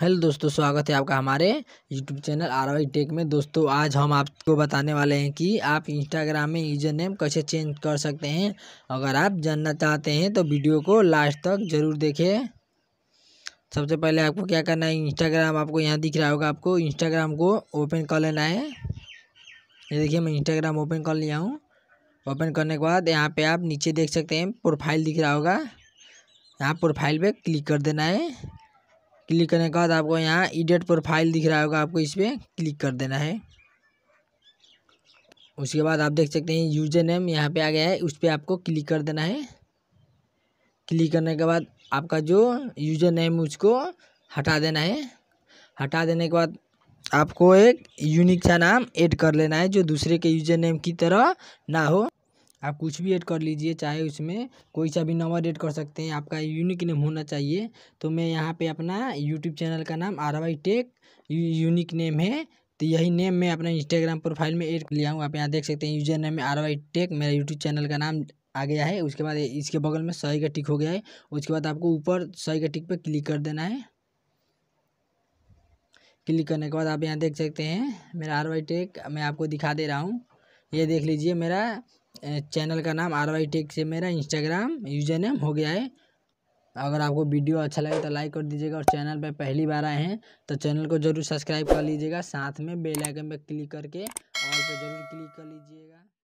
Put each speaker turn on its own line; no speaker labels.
hello दोस्तों स्वागत है आपका हमारे यूट्यूब चैनल वाई टेक में दोस्तों आज हम आपको बताने वाले हैं कि आप इंस्टाग्राम में यूजर नेम कैसे चेंज कर सकते हैं अगर आप जानना चाहते हैं तो वीडियो को लास्ट तक ज़रूर देखें सबसे पहले आपको क्या करना है इंस्टाग्राम आपको यहाँ दिख रहा होगा आपको इंस्टाग्राम को ओपन कर लेना है ये देखिए मैं इंस्टाग्राम ओपन कर लिया हूँ ओपन करने के बाद यहाँ पर आप नीचे देख सकते हैं प्रोफाइल दिख रहा होगा यहाँ प्रोफाइल पर क्लिक कर देना है क्लिक करने के बाद आपको यहाँ इडियट प्रोफाइल दिख रहा होगा आपको इस पर क्लिक कर देना है उसके बाद आप देख सकते हैं यूजर नेम यहाँ पे आ गया है उस पर आपको क्लिक कर देना है क्लिक करने के बाद आपका जो यूजर नेम उसको हटा देना है हटा देने के बाद आपको एक यूनिक सा नाम ऐड कर लेना है जो दूसरे के यूजर नेम की तरह ना हो आप कुछ भी ऐड कर लीजिए चाहे उसमें कोई सा भी नंबर ऐड कर सकते हैं आपका यूनिक नेम होना चाहिए तो मैं यहाँ पे अपना यूट्यूब चैनल का नाम R Y Tech unique name है तो यही नेम मैं अपना इंस्टाग्राम प्रोफाइल में ऐड लिया हूँ आप यहाँ देख सकते हैं user name R Y Tech मेरा यूट्यूब चैनल का नाम आ गया है उसके बाद इसके बगल में सही का टिक हो गया है उसके बाद आपको ऊपर सही का टिक पर क्लिक कर देना है क्लिक करने के बाद आप यहाँ देख सकते हैं मेरा आर वाई टेक मैं आपको दिखा दे रहा हूँ ये देख लीजिए मेरा चैनल का नाम आर वाई टेक से मेरा इंस्टाग्राम यूजर नेम हो गया है अगर आपको वीडियो अच्छा लगे तो लाइक कर दीजिएगा और चैनल पर पहली बार आए हैं तो चैनल को जरूर सब्सक्राइब कर लीजिएगा साथ में बेल आइकन पर क्लिक करके और पर जरूर क्लिक कर लीजिएगा